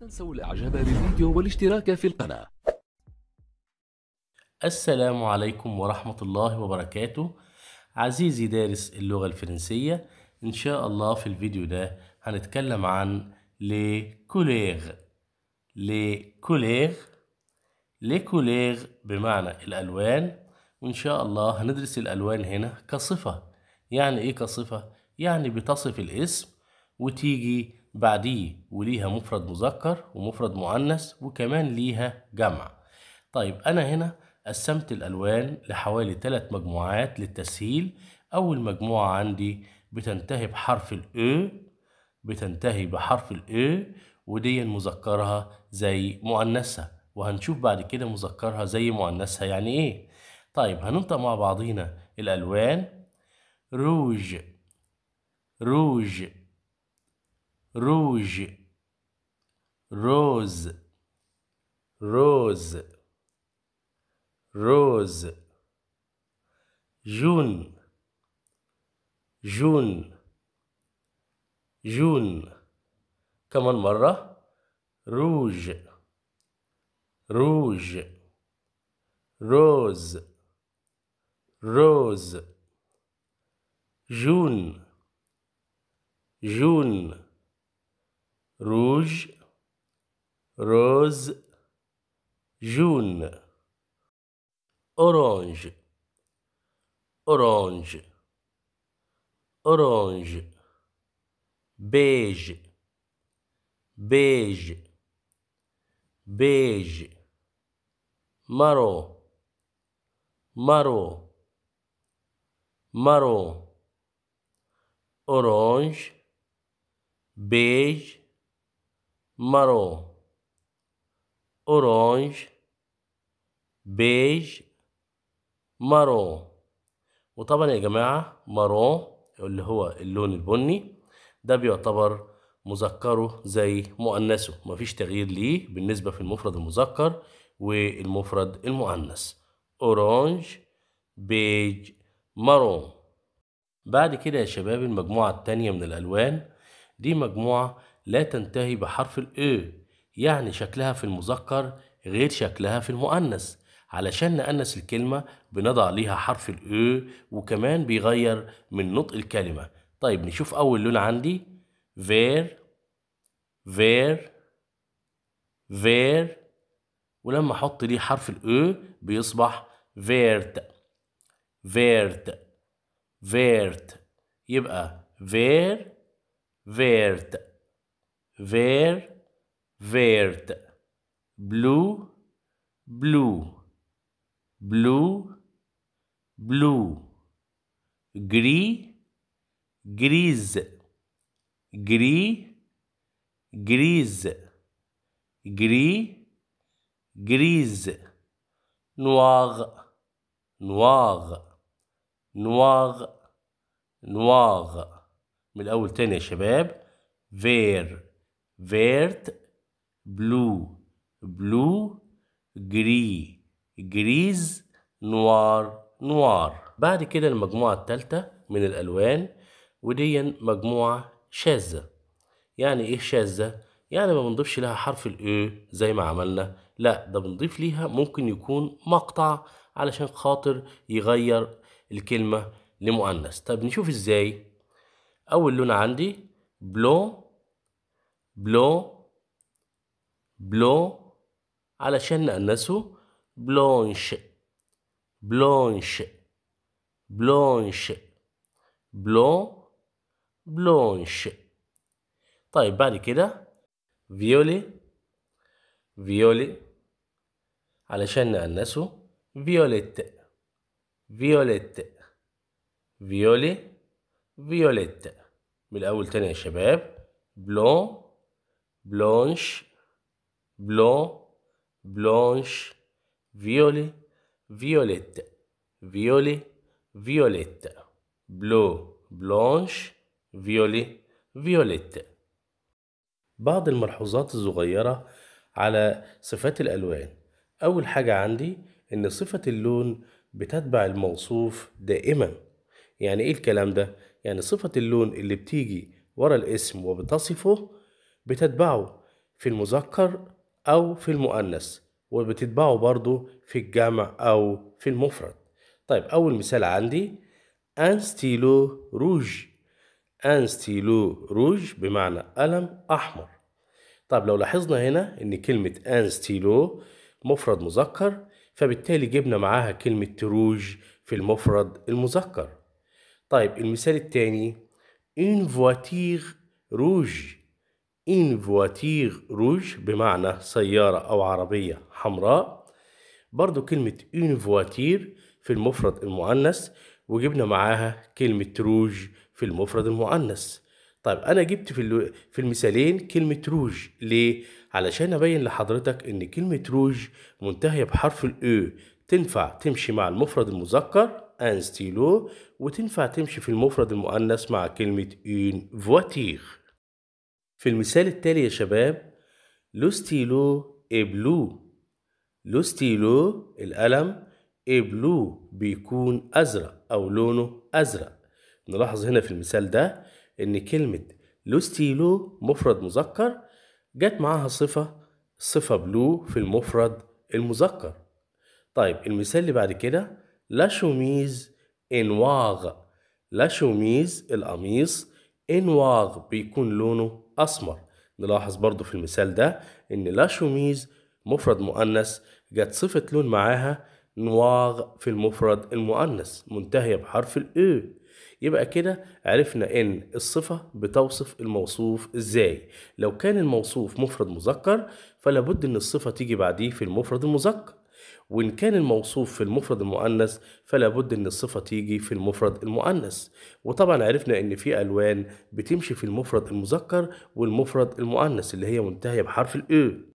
تنسوا الاعجاب بالفيديو والاشتراك في القناة السلام عليكم ورحمة الله وبركاته عزيزي دارس اللغة الفرنسية ان شاء الله في الفيديو ده هنتكلم عن لي كوليغ لي كوليغ لي كوليغ بمعنى الالوان وان شاء الله هندرس الالوان هنا كصفة يعني ايه كصفة؟ يعني بتصف الاسم وتيجي بعديه وليها مفرد مذكر ومفرد مؤنث وكمان ليها جمع طيب أنا هنا قسمت الألوان لحوالي ثلاث مجموعات للتسهيل أول مجموعة عندي بتنتهي بحرف الأ بتنتهي بحرف الأ ودي مذكرها زي مؤنثها وهنشوف بعد كده مذكرها زي مؤنثها يعني إيه طيب هننطق مع بعضينا الألوان روج روج روج روز روز روز جون جون جون كمان مرة روج روج روز روز جون جون Rouge, Rose, Jaune, Orange, Orange, Orange, Beige, Beige, Beige, Marrom, Marrom, Marrom, Orange, Beige, marrom, orange, بيج مارو وطبعا يا جماعة مارو اللي هو اللون البني ده بيعتبر مذكره زي مؤنثه مفيش تغيير ليه بالنسبة في المفرد المذكر والمفرد المؤنث أورانج بيج مارون بعد كده يا شباب المجموعة التانية من الألوان دي مجموعة لا تنتهي بحرف ال يعني شكلها في المذكر غير شكلها في المؤنث علشان نأنس الكلمة بنضع ليها حرف ال وكمان بيغير من نطق الكلمة طيب نشوف أول لون عندي فير فير فير ولما أحط ليه حرف ال بيصبح فيرت فيرت فيرت يبقى فير فيرت vert verde blue blue blue blue gris grise gris grise gris grise noir noir noir noir من الاول تاني يا شباب vert فيرت بلو بلو جري جريز نوار نوار بعد كده المجموعة التالتة من الألوان ودي مجموعة شاذة يعني إيه شاذة؟ يعني ما بنضيفش لها حرف الأ e زي ما عملنا لا ده بنضيف ليها ممكن يكون مقطع علشان خاطر يغير الكلمة لمؤنث طب نشوف إزاي أول لون عندي بلو بلو بلو علشان نأنسه بلونش بلونش بلونش بلو بلونش طيب بعد كده فيولي فيولي علشان نأنسه فيوليت فيوليت فيولي فيوليت من الأول تاني يا شباب بلون بلونش بلون بلونش فيولي فيوليت فيولي فيوليت بلو بلونش فيولي فيوليت بعض الملحوظات الصغيرة على صفات الألوان أول حاجة عندي إن صفة اللون بتتبع الموصوف دائما يعني إيه الكلام ده؟ يعني صفة اللون اللي بتيجي ورا الاسم وبتصفه بتتبعه في المذكر أو في المؤنث وبتتبعه برضه في الجمع أو في المفرد طيب أول مثال عندي أن ستيلو روج أن ستيلو روج بمعنى قلم أحمر طب لو لاحظنا هنا إن كلمة أن ستيلو مفرد مذكر فبالتالي جبنا معاها كلمة تروج في المفرد المذكر طيب المثال التاني une voiture rouge إن فواتيغ روج بمعنى سيارة أو عربية حمراء برضو كلمة إن فواتير في المفرد المؤنث وجبنا معاها كلمة روج في المفرد المؤنث طيب أنا جبت في في المثالين كلمة روج ليه؟ علشان أبين لحضرتك إن كلمة روج منتهية بحرف الأو e. تنفع تمشي مع المفرد المذكر أن ستيلو وتنفع تمشي في المفرد المؤنث مع كلمة إن فواتيغ في المثال التالي يا شباب لو ستيلو ابلو بلو لو ستيلو القلم ابلو بلو بيكون ازرق او لونه ازرق نلاحظ هنا في المثال ده ان كلمة لو ستيلو مفرد مذكر جت معاها صفة صفة بلو في المفرد المذكر طيب المثال اللي بعد كده لا شوميز انواغ لا شوميز القميص انواغ بيكون لونه أسمر نلاحظ برضو في المثال ده إن لا شوميز مفرد مؤنث جت صفة لون معاها نواغ في المفرد المؤنث منتهية بحرف الأو إيه. يبقى كده عرفنا إن الصفة بتوصف الموصوف إزاي لو كان الموصوف مفرد مذكر فلابد إن الصفة تيجي بعديه في المفرد المذكر وإن كان الموصوف في المفرد المؤنث فلا بد إن الصفة تيجي في المفرد المؤنث وطبعا عرفنا إن في ألوان بتمشي في المفرد المذكر والمفرد المؤنث اللي هي منتهية بحرف الأ e.